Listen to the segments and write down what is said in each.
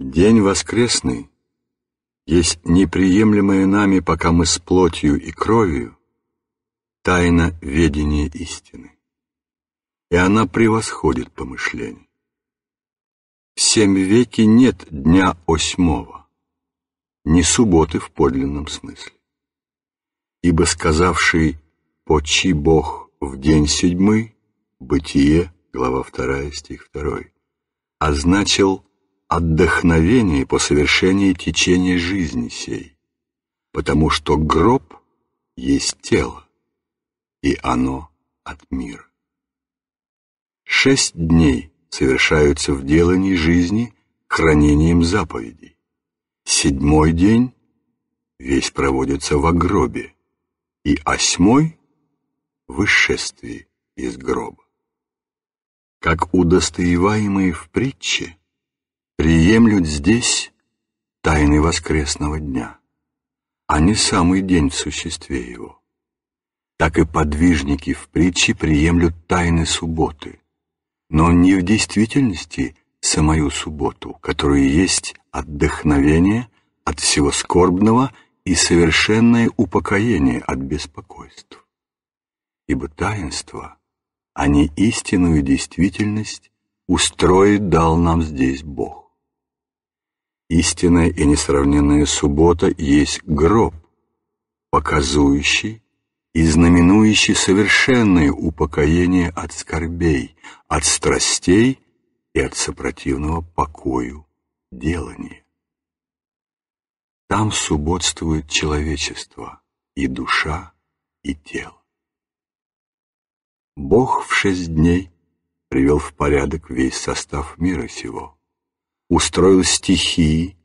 День воскресный есть неприемлемое нами, пока мы с плотью и кровью, тайна ведения истины. И она превосходит помышление. В семь веки нет дня восьмого, ни субботы в подлинном смысле. Ибо сказавший «Почи Бог в день седьмый» Бытие, глава 2, стих 2, означил отдохновение по совершении течения жизни сей, потому что гроб есть тело, и оно от мира. Шесть дней совершаются в делании жизни хранением заповедей. Седьмой день весь проводится в гробе, и восьмой — в из гроба. Как удостоеваемые в притче, приемлют здесь тайны воскресного дня, а не самый день в существе его. Так и подвижники в притче приемлют тайны субботы, но не в действительности самую субботу, которую есть отдохновение от всего скорбного и совершенное упокоение от беспокойств. Ибо таинство, а не истинную действительность, устроит дал нам здесь Бог истинная и несравненная суббота есть гроб, показующий и знаменующий совершенное упокоение от скорбей, от страстей и от сопротивного покою делания. Там субботствует человечество, и душа, и тело. Бог в шесть дней привел в порядок весь состав мира сего устроил стихии,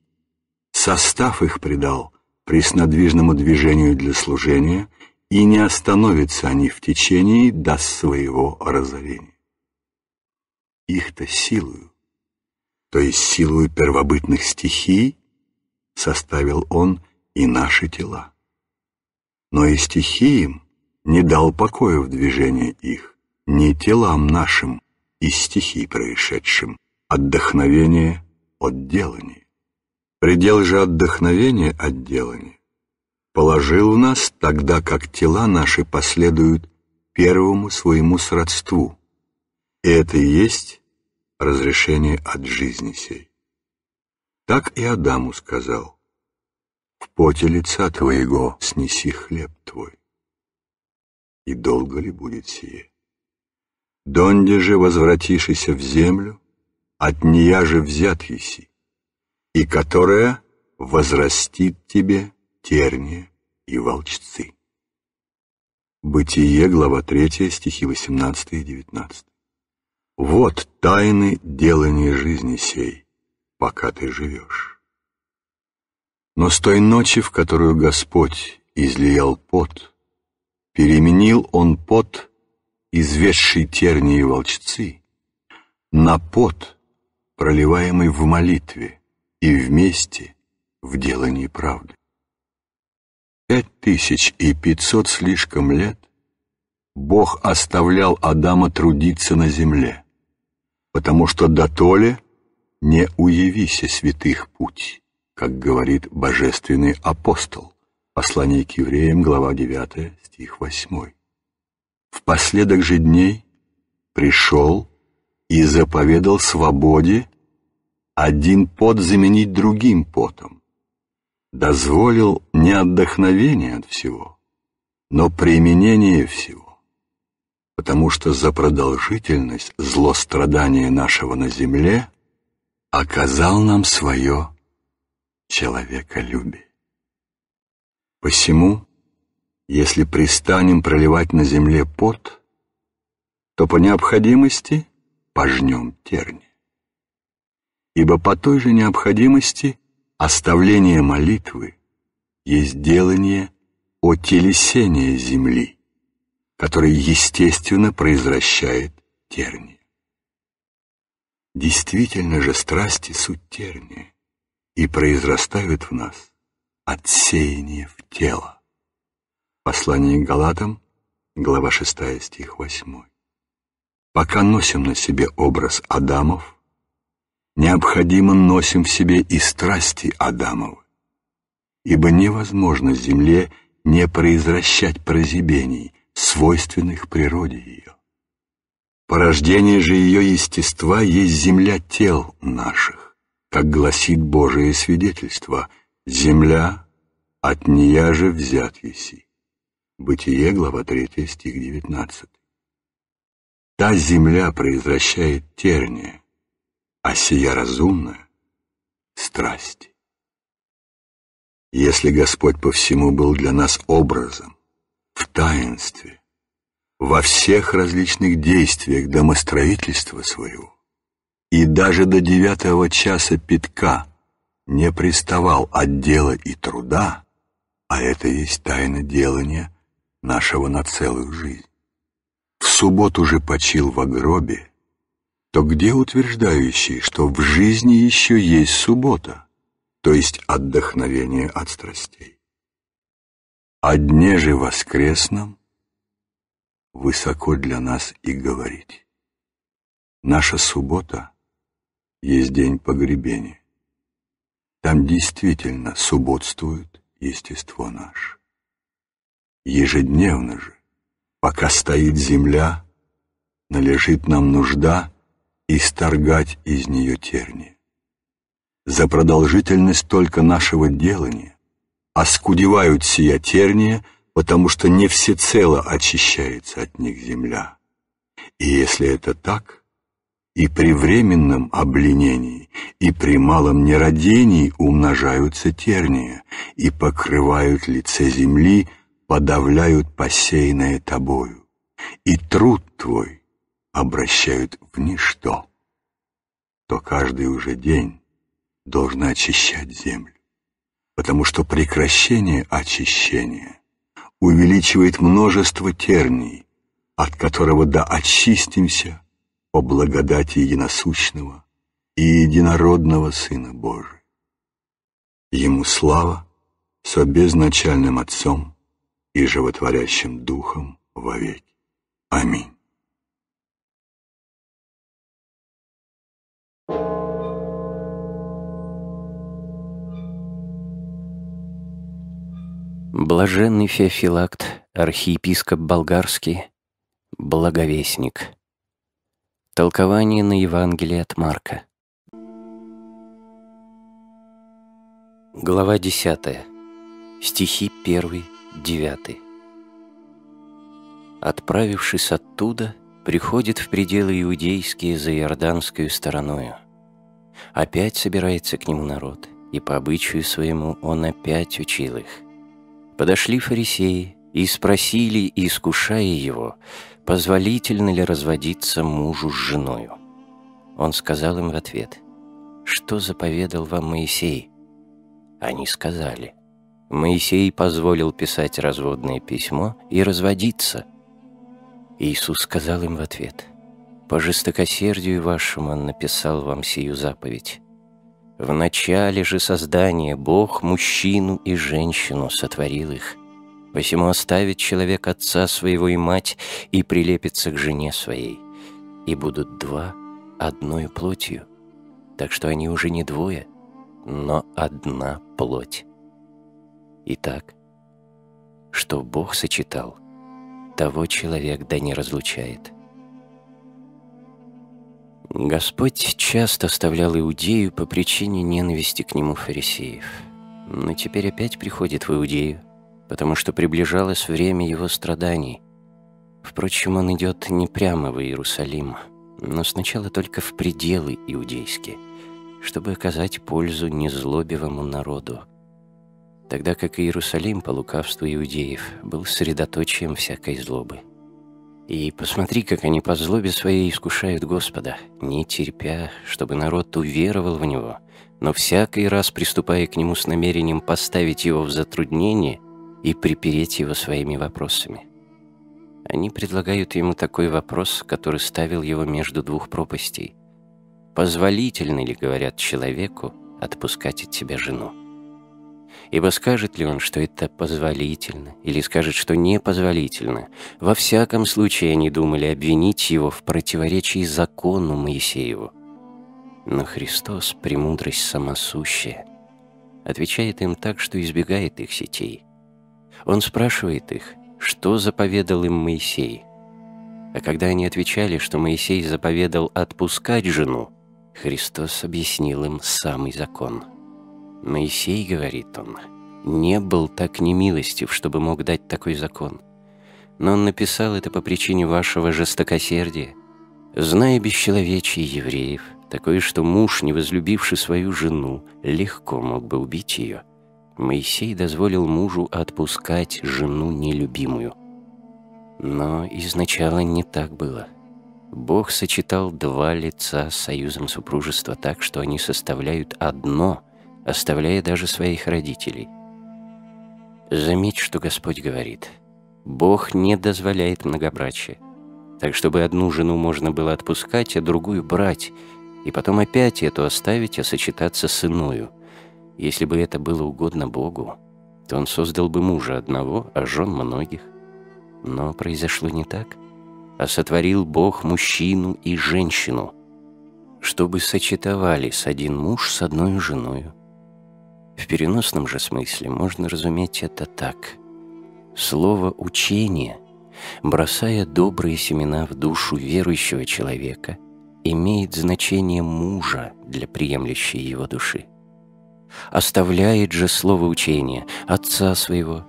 состав их придал преснодвижному движению для служения, и не остановятся они в течение до своего разорения. Их-то силою, то есть силою первобытных стихий, составил он и наши тела. Но и стихиям не дал покоя в движении их, не телам нашим и стихий происшедшим, отдохновение отделании. предел же отдохновения отделани положил в нас, тогда как тела наши последуют первому своему сродству. И это и есть разрешение от жизни сей. Так и Адаму сказал, «В поте лица твоего снеси хлеб твой». И долго ли будет сие? Донде же возвратишься в землю, от нея же взят еси, и которая возрастит тебе терния и волчцы. Бытие, глава 3, стихи 18 и 19. Вот тайны делания жизни сей, пока ты живешь. Но с той ночи, в которую Господь излиял пот, переменил он пот, изведший тернии волчцы, на пот, проливаемый в молитве и вместе в делании правды. Пять тысяч и пятьсот слишком лет Бог оставлял Адама трудиться на земле, потому что дотоле не уявися святых путь, как говорит божественный апостол, послание к евреям, глава 9, стих 8. В последок же дней пришел и заповедал свободе один пот заменить другим потом, дозволил не отдохновение от всего, но применение всего, потому что за продолжительность злострадания нашего на земле оказал нам свое человеколюбие. Посему, если пристанем проливать на земле пот, то по необходимости – пожнем терни. Ибо по той же необходимости оставление молитвы есть делание о телесения земли, которое естественно произвращает терни. Действительно же страсти суть терния и произрастают в нас от в тело. Послание к Галатам, глава 6, стих 8. Пока носим на себе образ Адамов, необходимо носим в себе и страсти Адамовы, ибо невозможно земле не произвращать прозябений, свойственных природе ее. Порождение же ее естества есть земля тел наших, как гласит Божие свидетельство, земля от нея же взят еси. Бытие, глава 3, стих 19. Та земля произвращает терния, а сия разумная — страсть. Если Господь по всему был для нас образом, в таинстве, во всех различных действиях домостроительства своего, и даже до девятого часа питка не приставал от дела и труда, а это есть тайна делания нашего на целую жизнь в субботу же почил во гробе, то где утверждающий, что в жизни еще есть суббота, то есть отдохновение от страстей? О дне же воскресном высоко для нас и говорить. Наша суббота есть день погребения. Там действительно субботствует естество наше. Ежедневно же Пока стоит земля, належит нам нужда исторгать из нее терни. За продолжительность только нашего делания оскудевают сия терния, потому что не всецело очищается от них земля. И если это так, и при временном обленении, и при малом нерадении умножаются терния и покрывают лице земли – подавляют посеянное тобою, и труд твой обращают в ничто, то каждый уже день должен очищать землю, потому что прекращение очищения увеличивает множество терний, от которого да очистимся по благодати единосущного и единородного Сына Божия. Ему слава с обезначальным Отцом и животворящим духом вовеки. Аминь. Блаженный Феофилакт, архиепископ болгарский, благовестник. Толкование на Евангелие от Марка. Глава 10. Стихи 1, 9. Отправившись оттуда, приходит в пределы иудейские за иорданскую стороною. Опять собирается к нему народ, и по обычаю своему он опять учил их. Подошли фарисеи и спросили, искушая его, позволительно ли разводиться мужу с женою. Он сказал им в ответ, «Что заповедал вам Моисей?» Они сказали – Моисей позволил писать разводное письмо и разводиться. Иисус сказал им в ответ, «По жестокосердию вашему он написал вам сию заповедь. В начале же создания Бог мужчину и женщину сотворил их. Посему оставит человек отца своего и мать и прилепится к жене своей, и будут два одной плотью, так что они уже не двое, но одна плоть». Итак, что Бог сочетал, того человек да не разлучает. Господь часто оставлял Иудею по причине ненависти к нему фарисеев, но теперь опять приходит в Иудею, потому что приближалось время его страданий. Впрочем, он идет не прямо в Иерусалим, но сначала только в пределы иудейские, чтобы оказать пользу незлобивому народу – тогда как Иерусалим по лукавству иудеев был средоточием всякой злобы. И посмотри, как они по злобе своей искушают Господа, не терпя, чтобы народ уверовал в Него, но всякий раз приступая к Нему с намерением поставить Его в затруднение и припереть Его своими вопросами. Они предлагают Ему такой вопрос, который ставил Его между двух пропастей. «Позволительно ли, — говорят человеку, — отпускать от тебя жену?» Ибо скажет ли он, что это позволительно, или скажет, что непозволительно? Во всяком случае они думали обвинить его в противоречии закону Моисееву. Но Христос, премудрость самосущая, отвечает им так, что избегает их сетей. Он спрашивает их, что заповедал им Моисей. А когда они отвечали, что Моисей заповедал отпускать жену, Христос объяснил им самый закон – Моисей, говорит он, не был так немилостив, чтобы мог дать такой закон. Но он написал это по причине вашего жестокосердия, зная бесчеловечие евреев, такое, что муж, не возлюбивший свою жену, легко мог бы убить ее. Моисей дозволил мужу отпускать жену нелюбимую. Но изначально не так было. Бог сочетал два лица с союзом супружества так, что они составляют одно — оставляя даже своих родителей. Заметь, что Господь говорит. Бог не дозволяет многобрачия. Так, чтобы одну жену можно было отпускать, а другую брать, и потом опять эту оставить, а сочетаться с иную. Если бы это было угодно Богу, то Он создал бы мужа одного, а жен многих. Но произошло не так. А сотворил Бог мужчину и женщину, чтобы сочетовались один муж с одной женою в переносном же смысле можно разуметь это так. Слово «учение», бросая добрые семена в душу верующего человека, имеет значение мужа для приемлющей его души. Оставляет же слово учения отца своего,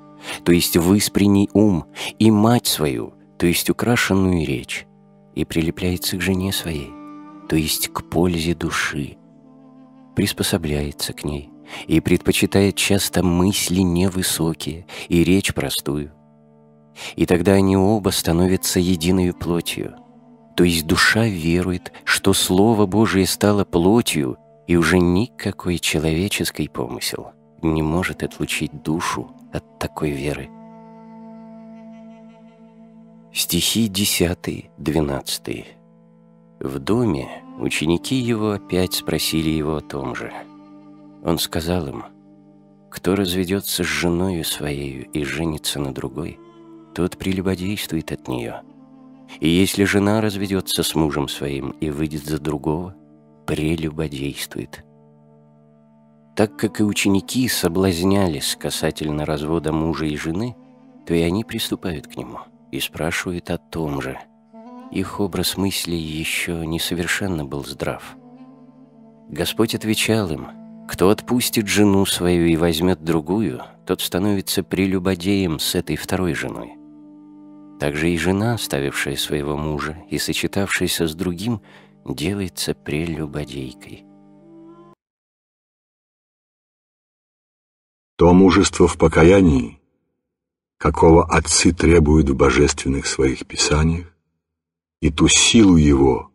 то есть выспрений ум, и мать свою, то есть украшенную речь, и прилепляется к жене своей, то есть к пользе души, приспособляется к ней, и предпочитает часто мысли невысокие и речь простую. И тогда они оба становятся единой плотью, то есть душа верует, что Слово Божие стало плотью, и уже никакой человеческий помысел не может отлучить душу от такой веры. Стихи 10-12 В доме ученики его опять спросили его о том же – он сказал им, «Кто разведется с женою своей и женится на другой, тот прелюбодействует от нее. И если жена разведется с мужем своим и выйдет за другого, прелюбодействует». Так как и ученики соблазнялись касательно развода мужа и жены, то и они приступают к нему и спрашивают о том же. Их образ мыслей еще несовершенно был здрав. Господь отвечал им – кто отпустит жену свою и возьмет другую, тот становится прелюбодеем с этой второй женой. Также и жена, оставившая своего мужа и сочетавшаяся с другим, делается прелюбодейкой. То мужество в покаянии, какого отцы требуют в божественных своих писаниях, и ту силу его,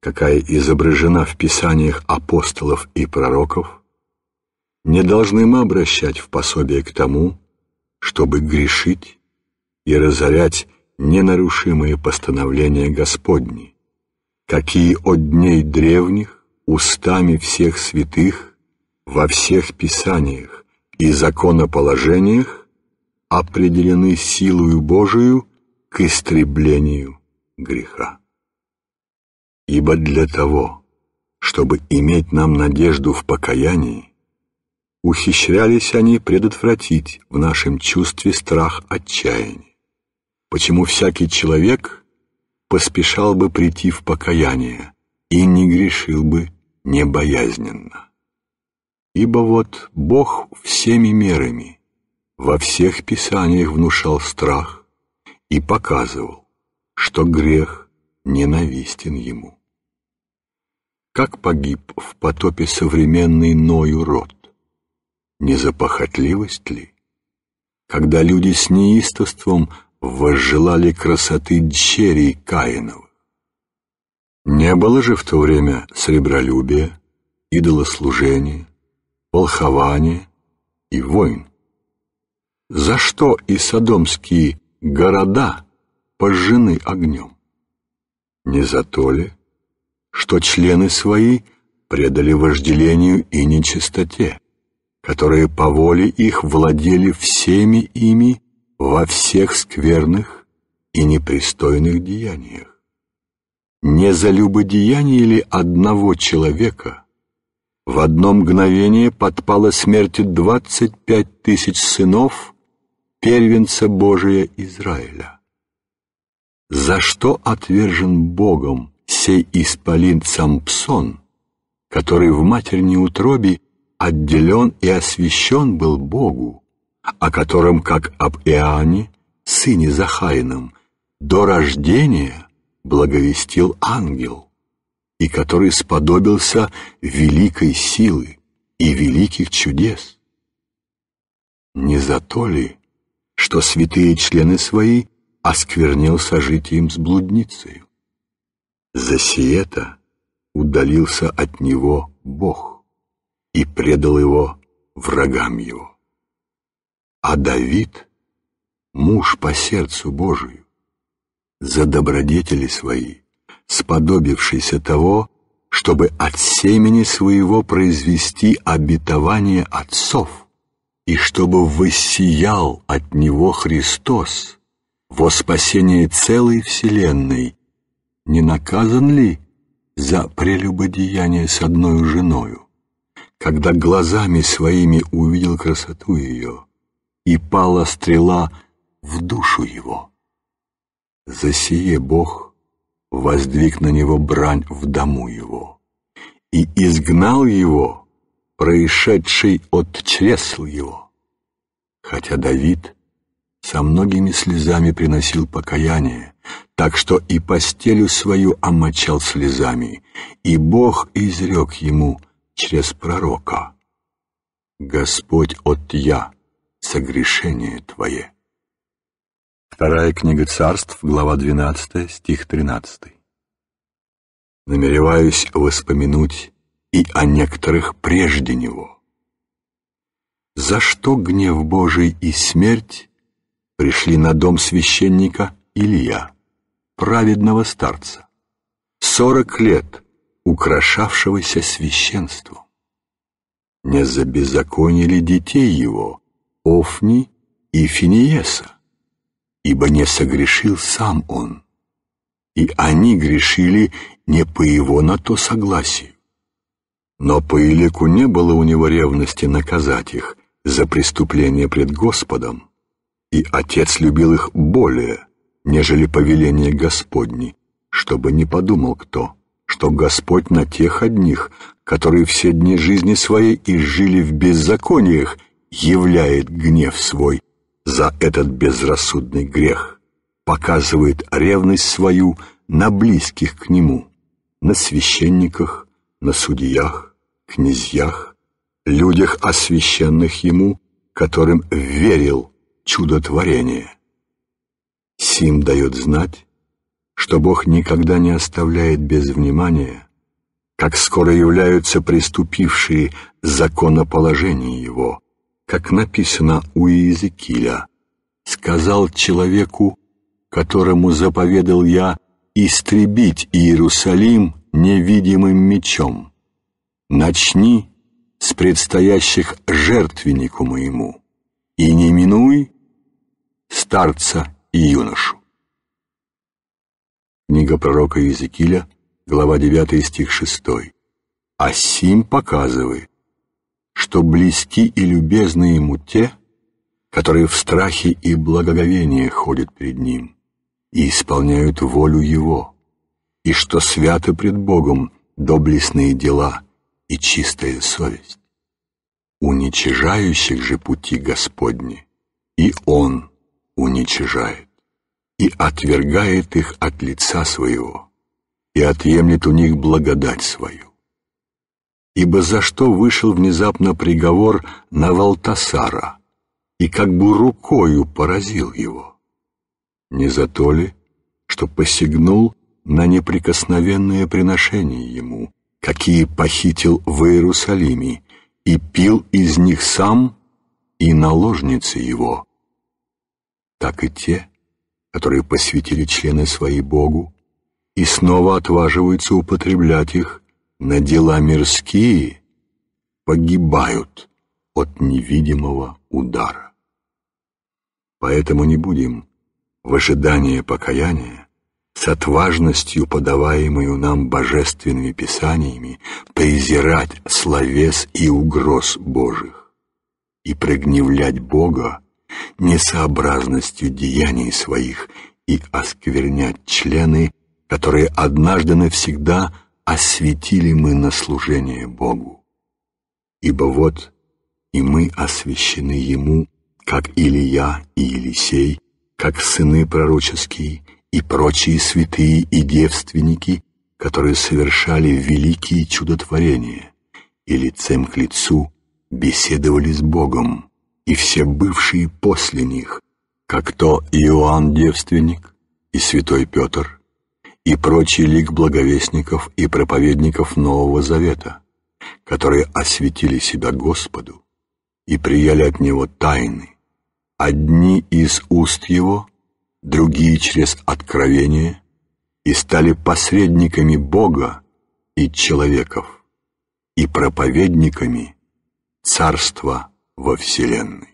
какая изображена в писаниях апостолов и пророков – не должны мы обращать в пособие к тому, чтобы грешить и разорять ненарушимые постановления Господни, какие от дней древних устами всех святых во всех писаниях и законоположениях определены силою Божию к истреблению греха. Ибо для того, чтобы иметь нам надежду в покаянии, ухищрялись они предотвратить в нашем чувстве страх отчаяния. Почему всякий человек поспешал бы прийти в покаяние и не грешил бы небоязненно? Ибо вот Бог всеми мерами во всех писаниях внушал страх и показывал, что грех ненавистен ему. Как погиб в потопе современный Ною род? не запохотливость ли? Когда люди с неистовством возжелали красоты дщерей Каиновых. Не было же в то время сребролюбия, идолослужения, волхования и войн. За что и содомские города пожжены огнем? Не за то ли, что члены свои предали вожделению и нечистоте? которые по воле их владели всеми ими во всех скверных и непристойных деяниях. Не за любодеяние ли одного человека в одно мгновение подпало смерти двадцать пять тысяч сынов первенца Божия Израиля? За что отвержен Богом сей исполин Сампсон, который в матерней утробе отделен и освящен был Богу, о котором, как об Иоанне, сыне Захаином, до рождения благовестил ангел, и который сподобился великой силы и великих чудес. Не за то ли, что святые члены свои осквернил сожитием с блудницей? За сието удалился от него Бог и предал его врагам его. А Давид, муж по сердцу Божию, за добродетели свои, сподобившийся того, чтобы от семени своего произвести обетование отцов, и чтобы воссиял от него Христос во спасение целой вселенной, не наказан ли за прелюбодеяние с одной женою? когда глазами своими увидел красоту ее, и пала стрела в душу его. За сие Бог воздвиг на него брань в дому его, и изгнал его, происшедший от чресл его. Хотя Давид со многими слезами приносил покаяние, так что и постелю свою омочал слезами, и Бог изрек ему — через пророка. «Господь от я, согрешение твое». Вторая книга царств, глава 12, стих 13. Намереваюсь воспомянуть и о некоторых прежде него. За что гнев Божий и смерть пришли на дом священника Илья, праведного старца? Сорок лет украшавшегося священству. Не забезаконили детей его, Офни и Финиеса, ибо не согрешил сам он, и они грешили не по его на то согласию. Но по Илику не было у него ревности наказать их за преступление пред Господом, и отец любил их более, нежели повеление Господне, чтобы не подумал кто что Господь на тех одних, которые все дни жизни своей и жили в беззакониях, являет гнев свой за этот безрассудный грех, показывает ревность свою на близких к нему, на священниках, на судьях, князьях, людях, освященных ему, которым верил чудотворение. Сим дает знать, что Бог никогда не оставляет без внимания, как скоро являются приступившие законоположение Его, как написано у Иезекииля, «Сказал человеку, которому заповедал я истребить Иерусалим невидимым мечом. Начни с предстоящих жертвеннику моему, и не минуй старца и юношу. Книга пророка Иезекииля, глава 9, стих 6. А сим показывает, что близки и любезны ему те, которые в страхе и благоговении ходят перед ним и исполняют волю его, и что святы пред Богом доблестные дела и чистая совесть. Уничижающих же пути Господни и Он уничижает и отвергает их от лица своего, и отъемлет у них благодать свою. Ибо за что вышел внезапно приговор на Валтасара, и как бы рукою поразил его? Не за то ли, что посягнул на неприкосновенное приношение ему, какие похитил в Иерусалиме, и пил из них сам и наложницы его, так и те — которые посвятили члены свои Богу, и снова отваживаются употреблять их на дела мирские, погибают от невидимого удара. Поэтому не будем в ожидании покаяния с отважностью, подаваемую нам божественными писаниями, презирать словес и угроз Божьих и прогневлять Бога несообразностью деяний своих и осквернять члены, которые однажды навсегда осветили мы на служение Богу. Ибо вот и мы освящены Ему, как Илия и Елисей, как сыны пророческие и прочие святые и девственники, которые совершали великие чудотворения и лицем к лицу беседовали с Богом, и все бывшие после них, как то Иоанн Девственник и Святой Петр, и прочий лик благовестников и проповедников Нового Завета, которые осветили себя Господу и прияли от Него тайны, одни из уст Его, другие через откровение, и стали посредниками Бога и человеков, и проповедниками Царства во Вселенной.